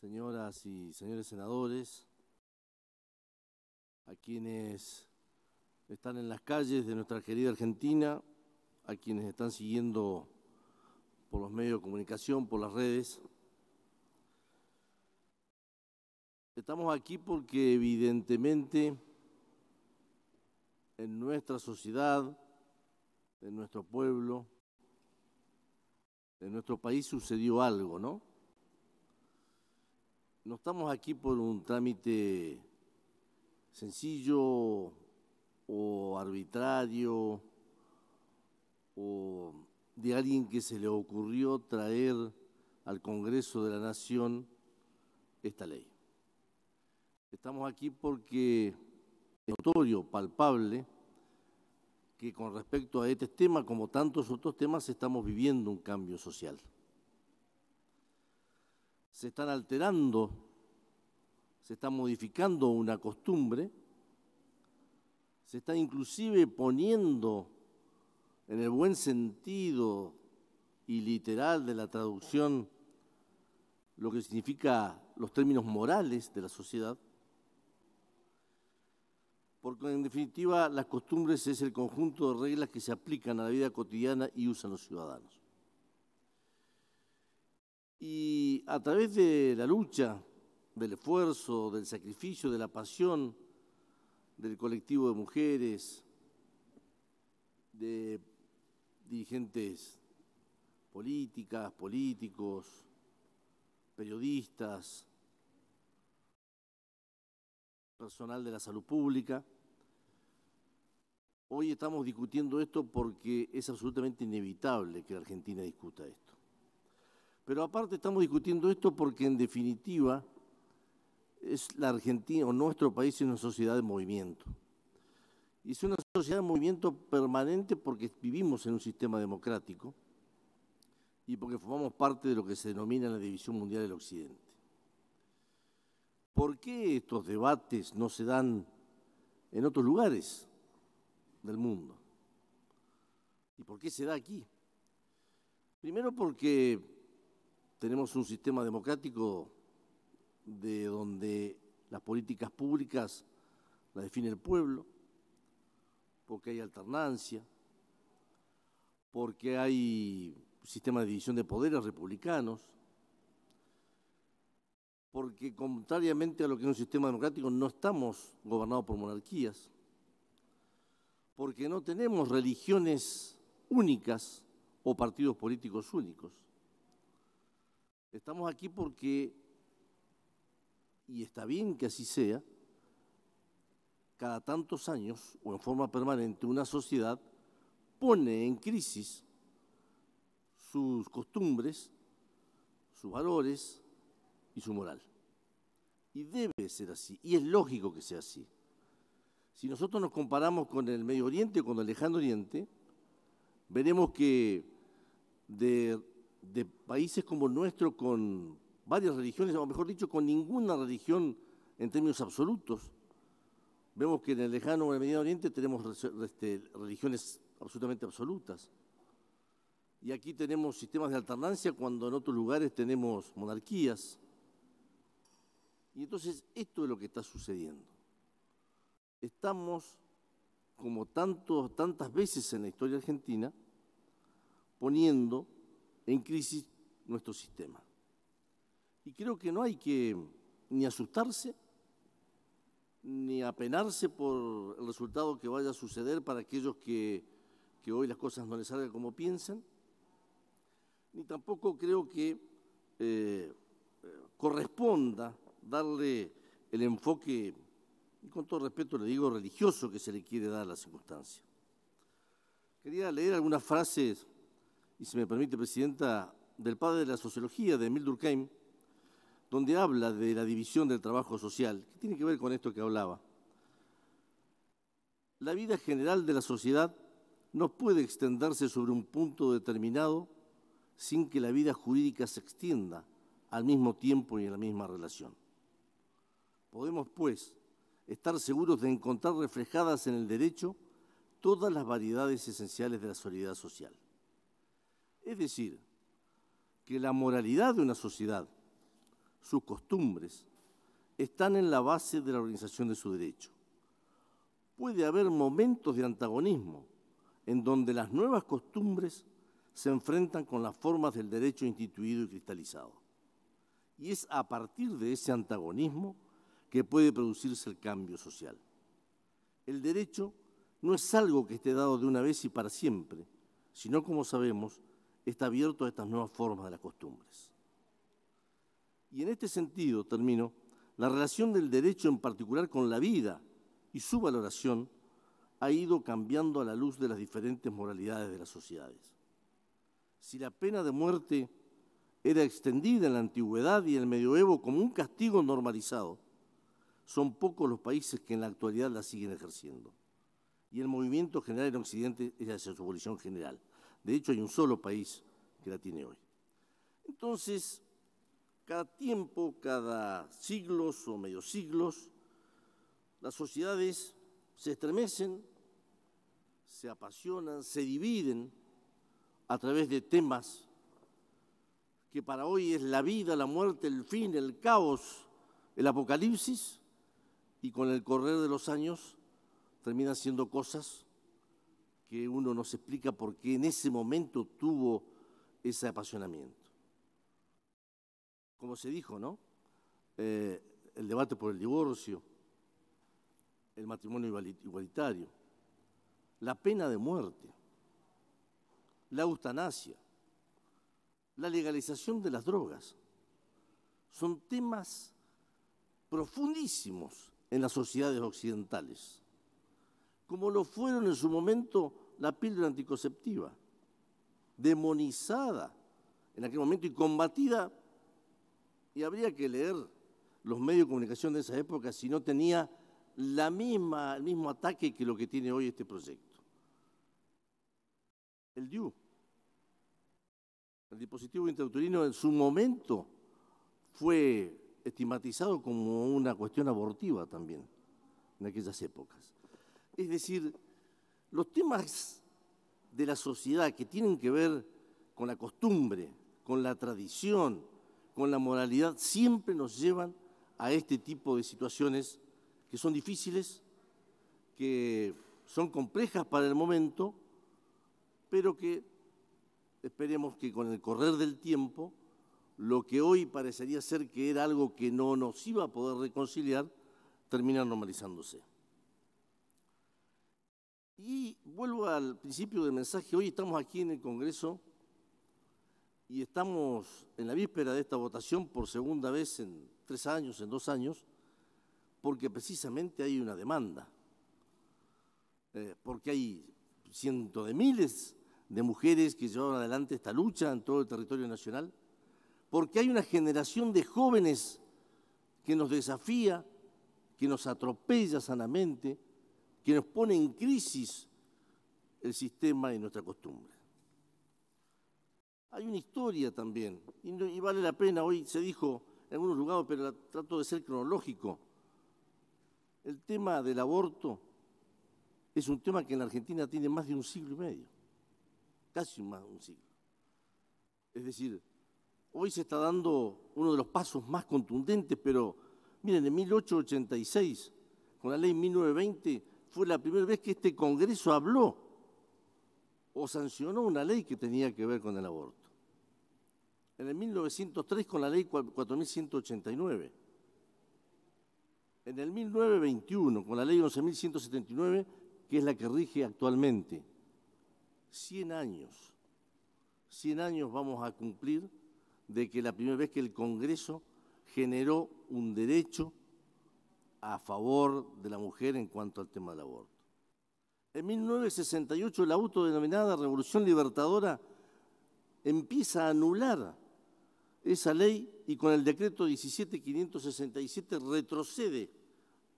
señoras y señores senadores, a quienes están en las calles de nuestra querida Argentina, a quienes están siguiendo por los medios de comunicación, por las redes. Estamos aquí porque evidentemente en nuestra sociedad, en nuestro pueblo, en nuestro país sucedió algo, ¿no? No estamos aquí por un trámite sencillo o arbitrario o de alguien que se le ocurrió traer al Congreso de la Nación esta ley. Estamos aquí porque es notorio, palpable, que con respecto a este tema, como tantos otros temas, estamos viviendo un cambio social se están alterando, se está modificando una costumbre, se está inclusive poniendo en el buen sentido y literal de la traducción lo que significa los términos morales de la sociedad, porque en definitiva las costumbres es el conjunto de reglas que se aplican a la vida cotidiana y usan los ciudadanos. Y a través de la lucha, del esfuerzo, del sacrificio, de la pasión del colectivo de mujeres, de dirigentes políticas, políticos, periodistas, personal de la salud pública. Hoy estamos discutiendo esto porque es absolutamente inevitable que la Argentina discuta esto. Pero aparte estamos discutiendo esto porque en definitiva es la Argentina o nuestro país es una sociedad de movimiento. Y es una sociedad de movimiento permanente porque vivimos en un sistema democrático y porque formamos parte de lo que se denomina la División Mundial del Occidente. ¿Por qué estos debates no se dan en otros lugares del mundo? ¿Y por qué se da aquí? Primero porque tenemos un sistema democrático de donde las políticas públicas las define el pueblo, porque hay alternancia, porque hay sistema de división de poderes republicanos, porque contrariamente a lo que es un sistema democrático no estamos gobernados por monarquías, porque no tenemos religiones únicas o partidos políticos únicos Estamos aquí porque, y está bien que así sea, cada tantos años o en forma permanente una sociedad pone en crisis sus costumbres, sus valores y su moral. Y debe ser así, y es lógico que sea así. Si nosotros nos comparamos con el Medio Oriente, o con el Lejano Oriente, veremos que de de países como nuestro con varias religiones, o mejor dicho, con ninguna religión en términos absolutos. Vemos que en el lejano o en el Medio Oriente tenemos este, religiones absolutamente absolutas. Y aquí tenemos sistemas de alternancia cuando en otros lugares tenemos monarquías. Y entonces esto es lo que está sucediendo. Estamos, como tanto, tantas veces en la historia argentina, poniendo en crisis nuestro sistema. Y creo que no hay que ni asustarse, ni apenarse por el resultado que vaya a suceder para aquellos que, hoy las cosas no les salgan como piensan, ni tampoco creo que eh, corresponda darle el enfoque, y con todo respeto le digo religioso, que se le quiere dar a la circunstancia. Quería leer algunas frases y si me permite, Presidenta, del padre de la sociología de Emil Durkheim, donde habla de la división del trabajo social, que tiene que ver con esto que hablaba. La vida general de la sociedad no puede extenderse sobre un punto determinado sin que la vida jurídica se extienda al mismo tiempo y en la misma relación. Podemos, pues, estar seguros de encontrar reflejadas en el derecho todas las variedades esenciales de la solidaridad social. Es decir, que la moralidad de una sociedad, sus costumbres, están en la base de la organización de su derecho. Puede haber momentos de antagonismo en donde las nuevas costumbres se enfrentan con las formas del derecho instituido y cristalizado. Y es a partir de ese antagonismo que puede producirse el cambio social. El derecho no es algo que esté dado de una vez y para siempre, sino, como sabemos, está abierto a estas nuevas formas de las costumbres. Y en este sentido, termino, la relación del derecho en particular con la vida y su valoración ha ido cambiando a la luz de las diferentes moralidades de las sociedades. Si la pena de muerte era extendida en la antigüedad y el medioevo como un castigo normalizado, son pocos los países que en la actualidad la siguen ejerciendo. Y el movimiento general en Occidente es hacia su abolición general. De hecho, hay un solo país que la tiene hoy. Entonces, cada tiempo, cada siglos o medio siglos, las sociedades se estremecen, se apasionan, se dividen a través de temas que para hoy es la vida, la muerte, el fin, el caos, el apocalipsis, y con el correr de los años terminan siendo cosas que uno no se explica por qué en ese momento tuvo ese apasionamiento. Como se dijo, ¿no? Eh, el debate por el divorcio, el matrimonio igualitario, la pena de muerte, la eutanasia, la legalización de las drogas. Son temas profundísimos en las sociedades occidentales como lo fueron en su momento la píldora anticonceptiva, demonizada en aquel momento y combatida. Y habría que leer los medios de comunicación de esa época si no tenía el mismo ataque que lo que tiene hoy este proyecto. El DIU, el dispositivo intrauterino en su momento fue estigmatizado como una cuestión abortiva también en aquellas épocas. Es decir, los temas de la sociedad que tienen que ver con la costumbre, con la tradición, con la moralidad, siempre nos llevan a este tipo de situaciones que son difíciles, que son complejas para el momento, pero que esperemos que con el correr del tiempo, lo que hoy parecería ser que era algo que no nos iba a poder reconciliar, termina normalizándose. Y vuelvo al principio del mensaje, hoy estamos aquí en el Congreso y estamos en la víspera de esta votación por segunda vez en tres años, en dos años, porque precisamente hay una demanda, eh, porque hay cientos de miles de mujeres que llevan adelante esta lucha en todo el territorio nacional, porque hay una generación de jóvenes que nos desafía, que nos atropella sanamente, que nos pone en crisis el sistema y nuestra costumbre. Hay una historia también, y, vale la pena, hoy se dijo en algunos lugares, pero trato de ser cronológico. El tema del aborto es un tema que en la Argentina tiene más de un siglo y medio, casi más de un siglo. Es decir, hoy se está dando uno de los pasos más contundentes, pero miren, en 1886, con la ley 1920, fue la primera vez que este Congreso habló o sancionó una ley que tenía que ver con el aborto. En el 1903 con la ley 4189. En el 1921 con la ley 11179, que es la que rige actualmente. 100 años. 100 años vamos a cumplir de que la primera vez que el Congreso generó un derecho a favor de la mujer en cuanto al tema del aborto. En 1968 la autodenominada Revolución Libertadora empieza a anular esa ley y con el decreto 17567 retrocede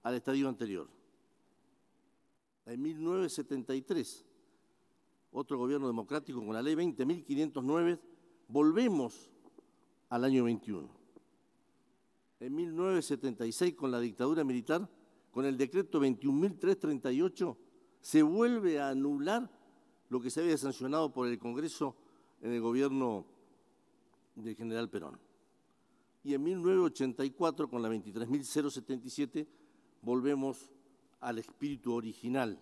al estadio anterior. En 1973, otro gobierno democrático con la ley 20.509, volvemos al año 21 en 1976 con la dictadura militar, con el decreto 21.338, se vuelve a anular lo que se había sancionado por el Congreso en el gobierno del general Perón. Y en 1984, con la 23.077, volvemos al espíritu original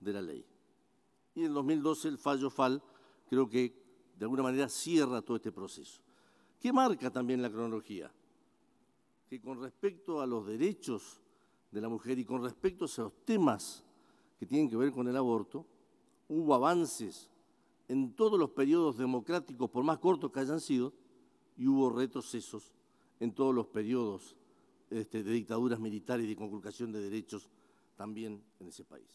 de la ley. Y en 2012 el fallo FAL creo que de alguna manera cierra todo este proceso, ¿Qué marca también la cronología que con respecto a los derechos de la mujer y con respecto a los temas que tienen que ver con el aborto, hubo avances en todos los periodos democráticos, por más cortos que hayan sido, y hubo retrocesos en todos los periodos este, de dictaduras militares y de conculcación de derechos también en ese país.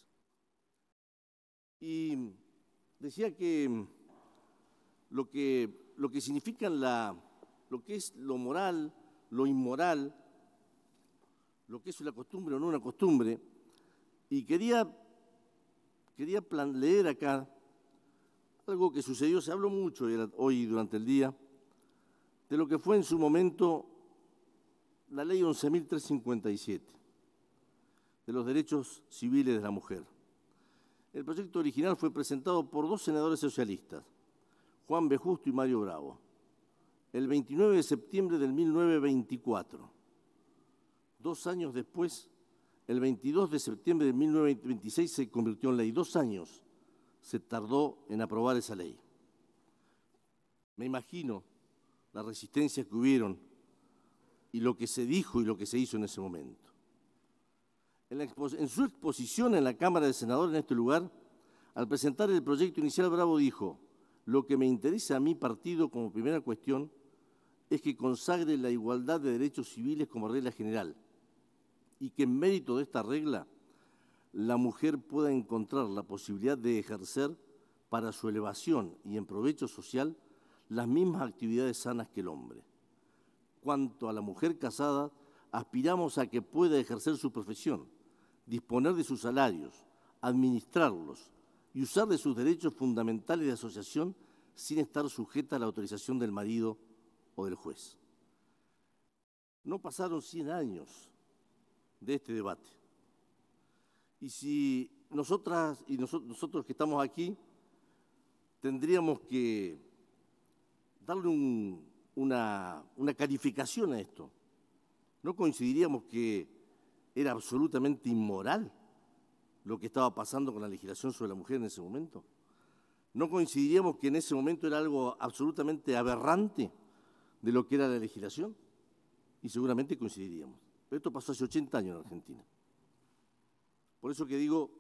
Y decía que lo que, lo que significan la, lo que es lo moral, lo inmoral, lo que es una costumbre o no una costumbre, y quería, quería leer acá algo que sucedió, se habló mucho hoy durante el día, de lo que fue en su momento la ley 11.357 de los derechos civiles de la mujer. El proyecto original fue presentado por dos senadores socialistas, Juan Bejusto y Mario Bravo el 29 de septiembre del 1924. Dos años después, el 22 de septiembre de 1926 se convirtió en ley. Dos años se tardó en aprobar esa ley. Me imagino las resistencias que hubieron y lo que se dijo y lo que se hizo en ese momento. en su exposición en la Cámara de Senadores en este lugar, al presentar el proyecto inicial, Bravo dijo, lo que me interesa a mi partido como primera cuestión es que consagre la igualdad de derechos civiles como regla general y que en mérito de esta regla la mujer pueda encontrar la posibilidad de ejercer para su elevación y en provecho social las mismas actividades sanas que el hombre. Cuanto a la mujer casada, aspiramos a que pueda ejercer su profesión, disponer de sus salarios, administrarlos y usar de sus derechos fundamentales de asociación sin estar sujeta a la autorización del marido o del juez. No pasaron 100 años de este debate. Y si nosotras y nosotros, que estamos aquí tendríamos que darle una, una calificación a esto, no coincidiríamos que era absolutamente inmoral lo que estaba pasando con la legislación sobre la mujer en ese momento. No coincidiríamos que en ese momento era algo absolutamente aberrante de lo que era la legislación y seguramente coincidiríamos. Pero esto pasó hace 80 años en Argentina. Por eso que digo,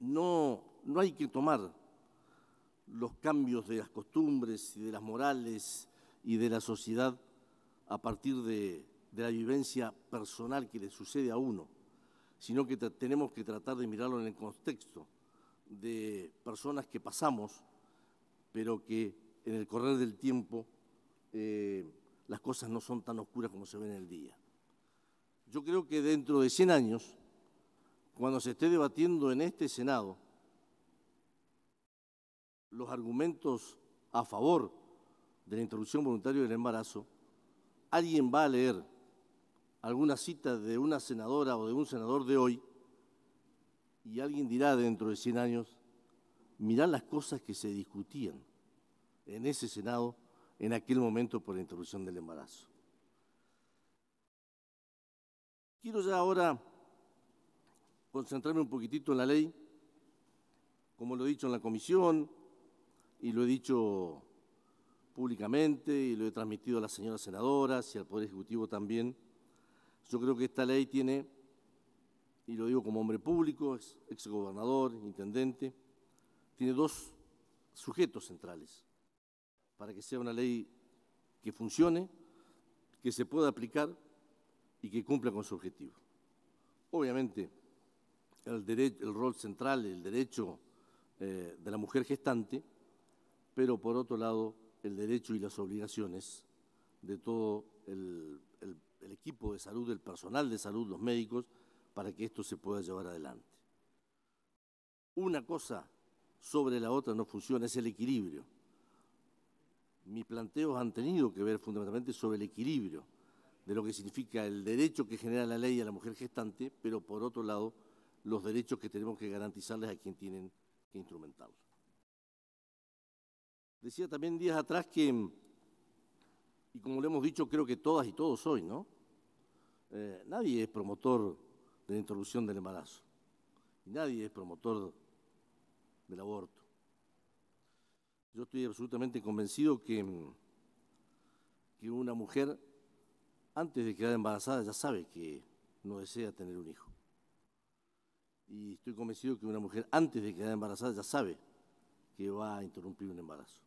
no, no hay que tomar los cambios de las costumbres y de las morales y de la sociedad a partir de, de la vivencia personal que le sucede a uno, sino que tenemos que tratar de mirarlo en el contexto de personas que pasamos, pero que en el correr del tiempo eh, las cosas no son tan oscuras como se ven en el día. Yo creo que dentro de 100 años, cuando se esté debatiendo en este Senado los argumentos a favor de la introducción voluntaria del embarazo, alguien va a leer alguna cita de una senadora o de un senador de hoy y alguien dirá dentro de 100 años, mirá las cosas que se discutían en ese Senado en aquel momento por la interrupción del embarazo. Quiero ya ahora concentrarme un poquitito en la ley, como lo he dicho en la comisión y lo he dicho públicamente y lo he transmitido a las señoras senadoras y al Poder Ejecutivo también. Yo creo que esta ley tiene, y lo digo como hombre público, exgobernador, intendente, tiene dos sujetos centrales para que sea una ley que funcione, que se pueda aplicar y que cumpla con su objetivo. Obviamente, el, rol central, el derecho eh, de la mujer gestante, pero por otro lado, el derecho y las obligaciones de todo el, el equipo de salud, el personal de salud, los médicos, para que esto se pueda llevar adelante. Una cosa sobre la otra no funciona, es el equilibrio mis planteos han tenido que ver fundamentalmente sobre el equilibrio de lo que significa el derecho que genera la ley a la mujer gestante, pero por otro lado, los derechos que tenemos que garantizarles a quien tienen que instrumentarlo. Decía también días atrás que, y como le hemos dicho, creo que todas y todos hoy, ¿no? Eh, nadie es promotor de la introducción del embarazo, y nadie es promotor del aborto. Yo estoy absolutamente convencido que, mm, que una mujer, antes de quedar embarazada, ya sabe que no desea tener un hijo. Y estoy convencido que una mujer, antes de quedar embarazada, ya sabe que va a interrumpir un embarazo.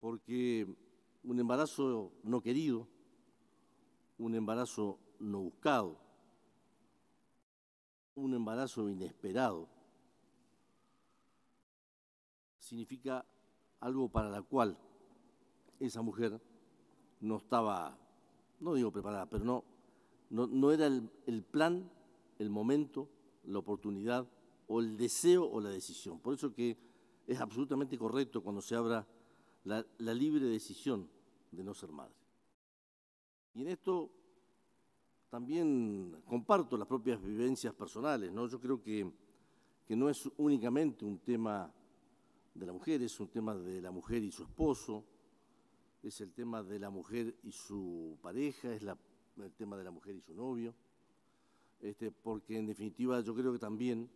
Porque un embarazo no querido, un embarazo no buscado, un embarazo inesperado, significa algo para la cual esa mujer no estaba, no digo preparada, pero no, no, era el, plan, el momento, la oportunidad o el deseo o la decisión. Por eso que es absolutamente correcto cuando se abra la, la, libre decisión de no ser madre. Y en esto también comparto las propias vivencias personales, ¿no? Yo creo que no es únicamente un tema de la mujer, es un tema de la mujer y su esposo, es el tema de la mujer y su pareja, es el tema de la mujer y su novio, este, porque en definitiva yo creo que también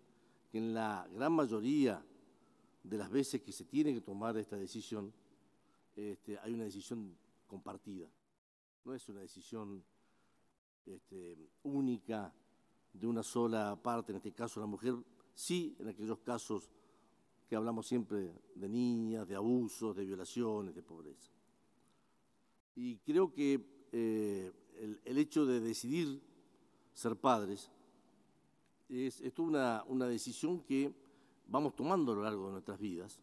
que en la gran mayoría de las veces que se tiene que tomar esta decisión, este, hay una decisión compartida, no es una decisión este, única de una sola parte, en este caso la mujer, sí en aquellos casos que hablamos siempre de niñas, de abusos, de violaciones, de pobreza. Y creo que eh, el, hecho de decidir ser padres es, es una, una decisión que vamos tomando a lo largo de nuestras vidas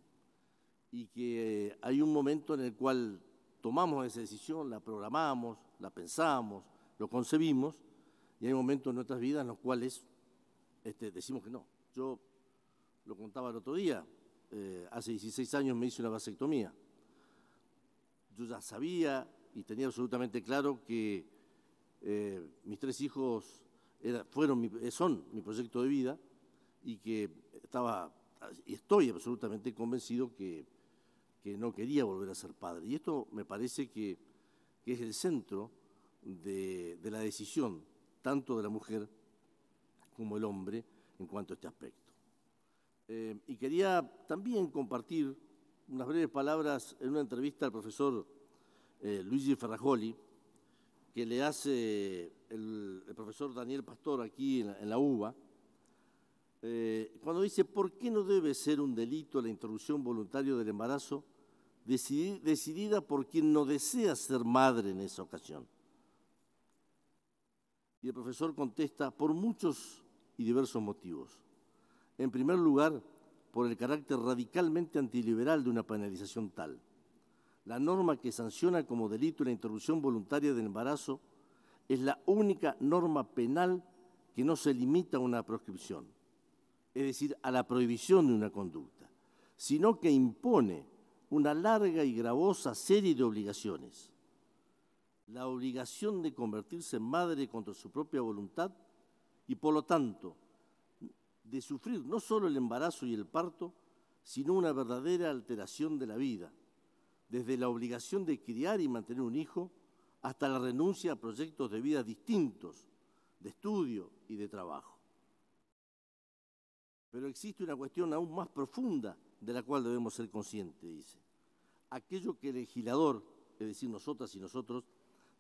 y que eh, hay un momento en el cual tomamos esa decisión, la programamos, la pensamos, lo concebimos y hay momentos en nuestras vidas en los cuales este, decimos que no. Yo lo contaba el otro día, eh, hace 16 años me hice una vasectomía. Yo ya sabía y tenía absolutamente claro que eh, mis tres hijos fueron son mi proyecto de vida y que estaba, y estoy absolutamente convencido que, que, no quería volver a ser padre. Y esto me parece que, es el centro de, de la decisión, tanto de la mujer como el hombre, en cuanto a este aspecto. Eh, y quería también compartir unas breves palabras en una entrevista al profesor eh, Luigi Ferrajoli, que le hace el, profesor Daniel Pastor aquí en, la, UBA, eh, cuando dice, ¿por qué no debe ser un delito la interrupción voluntaria del embarazo decidida por quien no desea ser madre en esa ocasión? Y el profesor contesta, por muchos y diversos motivos. En primer lugar, por el carácter radicalmente antiliberal de una penalización tal. La norma que sanciona como delito la interrupción voluntaria del embarazo es la única norma penal que no se limita a una proscripción, es decir, a la prohibición de una conducta, sino que impone una larga y gravosa serie de obligaciones. La obligación de convertirse en madre contra su propia voluntad y, por lo tanto, de sufrir no solo el embarazo y el parto, sino una verdadera alteración de la vida, desde la obligación de criar y mantener un hijo hasta la renuncia a proyectos de vida distintos, de estudio y de trabajo. Pero existe una cuestión aún más profunda de la cual debemos ser conscientes, dice. Aquello que el legislador, es decir, nosotras y nosotros,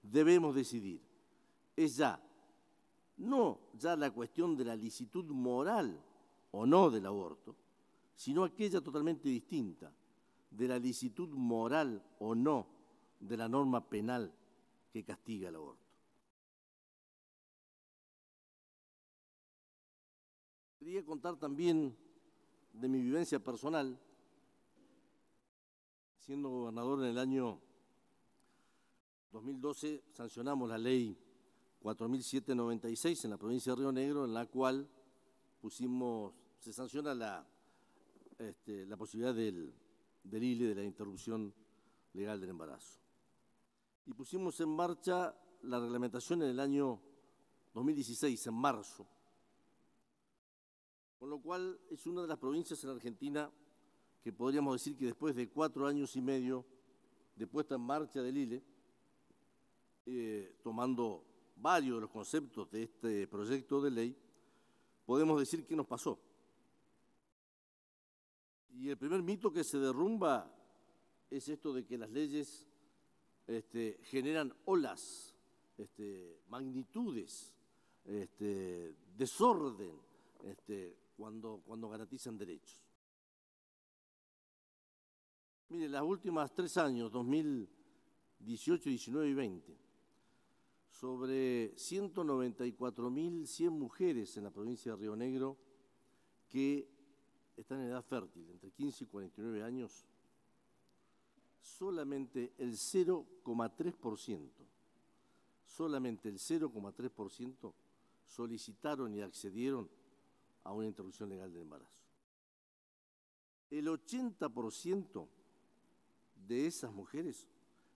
debemos decidir, es ya no ya la cuestión de la licitud moral o no del aborto, sino aquella totalmente distinta, de la licitud moral o no de la norma penal que castiga el aborto. Quería contar también de mi vivencia personal, siendo gobernador en el año 2012, sancionamos la ley 4.796 en la provincia de Río Negro, en la cual pusimos, se sanciona la, este, la posibilidad del, ILE, de la interrupción legal del embarazo. Y pusimos en marcha la reglamentación en el año 2016, en marzo, con lo cual es una de las provincias en Argentina que podríamos decir que después de cuatro años y medio de puesta en marcha del ILE, eh, tomando varios de los conceptos de este proyecto de ley, podemos decir qué nos pasó. Y el primer mito que se derrumba es esto de que las leyes este, generan olas, este, magnitudes, este, desorden cuando, garantizan derechos. Mire, las últimas tres años, 2018, 19 y 20, sobre 194.100 mujeres en la provincia de Río Negro que están en edad fértil, entre 15 y 49 años, solamente el 0,3%, solamente el 0,3% solicitaron y accedieron a una interrupción legal del embarazo. El 80% de esas mujeres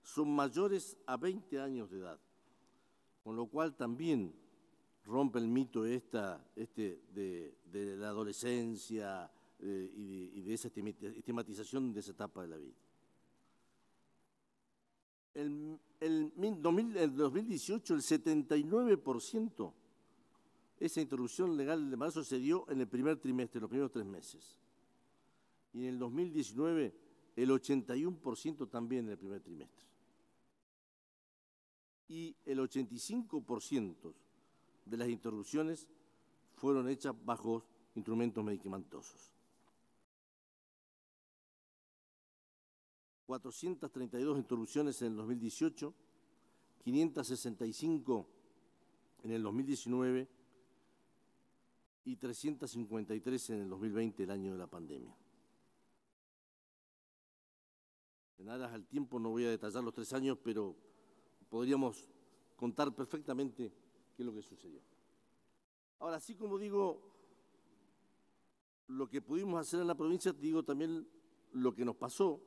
son mayores a 20 años de edad con lo cual también rompe el mito esta, este de, la adolescencia eh, y, de, esa estigmatización de esa etapa de la vida. En el, el, 2018, el 79% esa interrupción legal del embarazo se dio en el primer trimestre, los primeros tres meses. Y en el 2019, el 81% también en el primer trimestre y el 85% de las interrupciones fueron hechas bajo instrumentos medicamentosos. 432 interrupciones en el 2018, 565 en el 2019 y 353 en el 2020, el año de la pandemia. En aras al tiempo no voy a detallar los tres años, pero podríamos contar perfectamente qué es lo que sucedió. Ahora, así como digo lo que pudimos hacer en la provincia, digo también lo que nos pasó,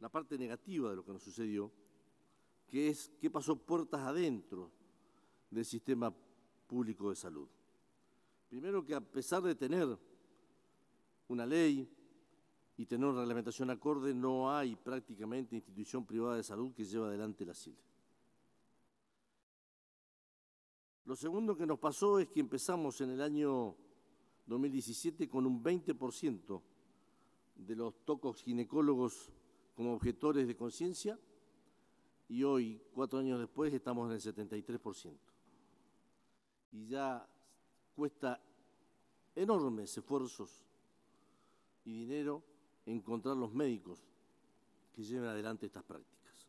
la parte negativa de lo que nos sucedió, que es qué pasó puertas adentro del sistema público de salud. Primero que a pesar de tener una ley, y tener una reglamentación acorde, no hay prácticamente institución privada de salud que lleve adelante la SIL. Lo segundo que nos pasó es que empezamos en el año 2017 con un 20% de los tocos ginecólogos como objetores de conciencia y hoy, cuatro años después, estamos en el 73%. Y ya cuesta enormes esfuerzos y dinero encontrar los médicos que lleven adelante estas prácticas.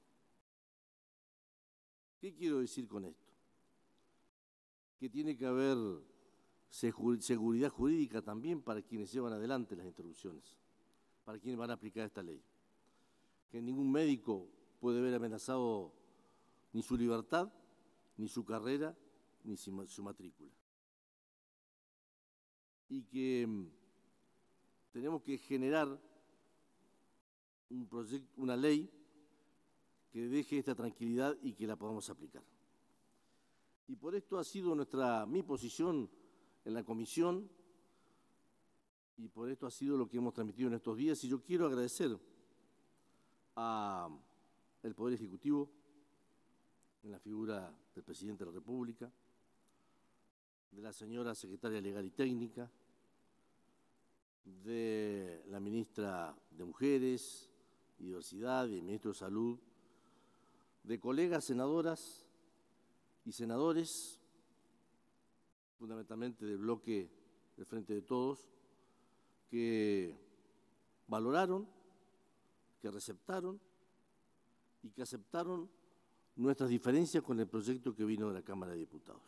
¿Qué quiero decir con esto? Que tiene que haber seguridad jurídica también para quienes llevan adelante las interrupciones, para quienes van a aplicar esta ley. Que ningún médico puede ver amenazado ni su libertad, ni su carrera, ni su matrícula. Y que mm, tenemos que generar un proyecto, una ley que deje esta tranquilidad y que la podamos aplicar. Y por esto ha sido nuestra, mi posición en la comisión y por esto ha sido lo que hemos transmitido en estos días. Y yo quiero agradecer al Poder Ejecutivo, en la figura del Presidente de la República, de la señora Secretaria Legal y Técnica, de la Ministra de Mujeres, y Diversidad y el ministro de Salud, de colegas senadoras y senadores, fundamentalmente del bloque del Frente de Todos, que valoraron, que receptaron y que aceptaron nuestras diferencias con el proyecto que vino de la Cámara de Diputados.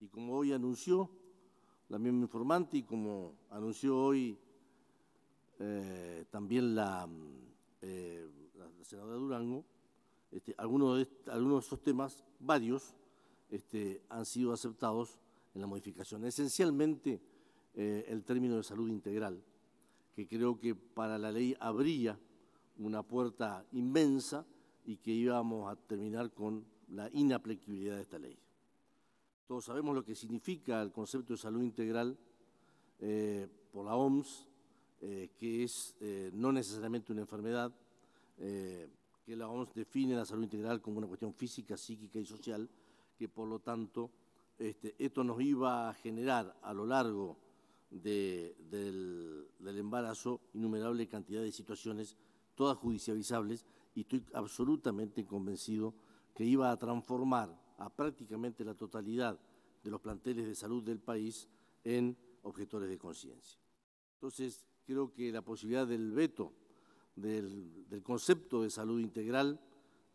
Y como hoy anunció la misma informante y como anunció hoy eh, también eh, la, senadora Durango, este, algunos, de, algunos de esos temas, varios, este, han sido aceptados en la modificación. Esencialmente eh, el término de salud integral, que creo que para la ley abría una puerta inmensa y que íbamos a terminar con la inaplicabilidad de esta ley. Todos sabemos lo que significa el concepto de salud integral por la OMS eh, que es eh, no necesariamente una enfermedad, eh, que la OMS define la salud integral como una cuestión física, psíquica y social, que por lo tanto este, esto nos iba a generar a lo largo del, del, embarazo innumerable cantidad de situaciones, todas judicializables, y estoy absolutamente convencido que iba a transformar a prácticamente la totalidad de los planteles de salud del país en objetores de conciencia. Entonces, creo que la posibilidad del veto del, concepto de salud integral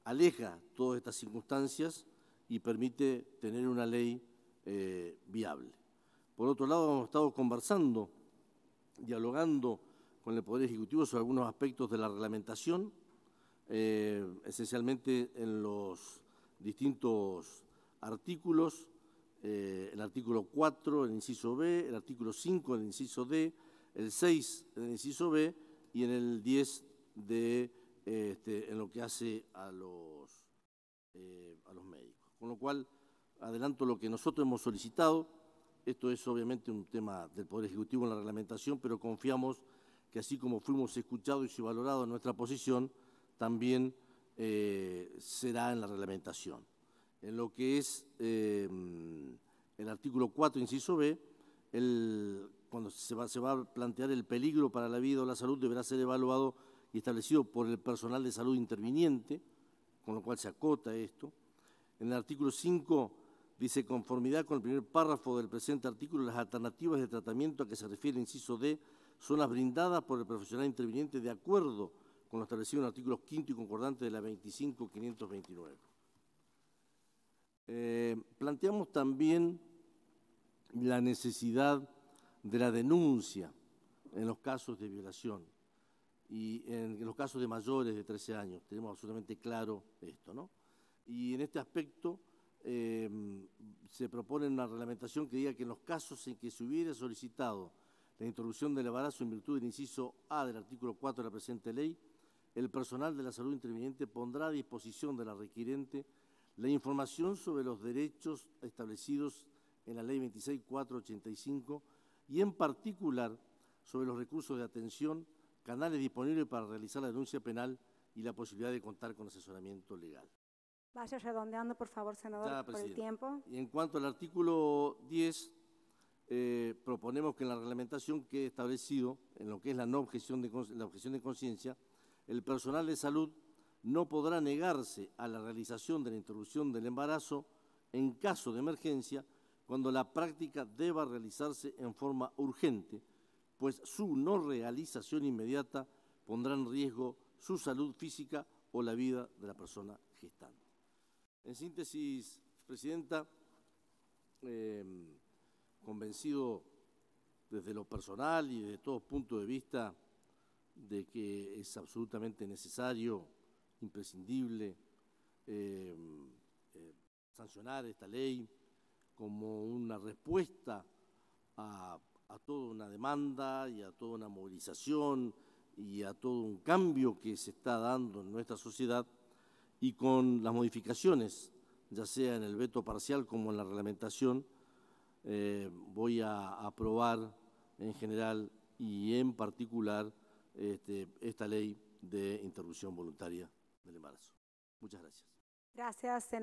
aleja todas estas circunstancias y permite tener una ley eh, viable. Por otro lado, hemos estado conversando, dialogando con el Poder Ejecutivo sobre algunos aspectos de la reglamentación, eh, esencialmente en los distintos artículos, eh, el artículo 4, el inciso B, el artículo 5, el inciso D, el 6 en el inciso B y en el 10 de, este, en lo que hace a los, eh, a los médicos. Con lo cual, adelanto lo que nosotros hemos solicitado. Esto es obviamente un tema del Poder Ejecutivo en la reglamentación, pero confiamos que así como fuimos escuchados y valorados en nuestra posición, también eh, será en la reglamentación. En lo que es eh, el artículo 4, inciso B, el cuando se va, a plantear el peligro para la vida o la salud, deberá ser evaluado y establecido por el personal de salud interviniente, con lo cual se acota esto. En el artículo 5 dice, conformidad con el primer párrafo del presente artículo, las alternativas de tratamiento a que se refiere el inciso D son las brindadas por el profesional interviniente de acuerdo con lo establecido en el artículo 5 y concordante de la 25529. Eh, planteamos también la necesidad de la denuncia en los casos de violación y en los casos de mayores de 13 años. Tenemos absolutamente claro esto, ¿no? Y en este aspecto em, se propone una reglamentación que diga que en los casos en que se hubiera solicitado la introducción del embarazo en virtud del inciso A del artículo 4 de la presente ley, el personal de la salud interviniente pondrá a disposición de la requirente la información sobre los derechos establecidos en la ley 26485 y en particular sobre los recursos de atención, canales disponibles para realizar la denuncia penal y la posibilidad de contar con asesoramiento legal. Vaya redondeando, por favor, senador, por el tiempo. Y en cuanto al artículo 10, eh, proponemos que en la reglamentación que quede establecido, en lo que es la no objeción de, la objeción de conciencia, el personal de salud no podrá negarse a la realización de la interrupción del embarazo en caso de emergencia cuando la práctica deba realizarse en forma urgente, pues su no realización inmediata pondrá en riesgo su salud física o la vida de la persona gestante. En síntesis, Presidenta, em, convencido desde lo personal y desde todos puntos de vista de que es absolutamente necesario, imprescindible, em, eh, sancionar esta ley, como una respuesta a, toda una demanda y a toda una movilización y a todo un cambio que se está dando en nuestra sociedad y con las modificaciones, ya sea en el veto parcial como en la reglamentación, eh, voy a aprobar en general y en particular este, esta ley de interrupción voluntaria del embarazo. Muchas gracias. Gracias,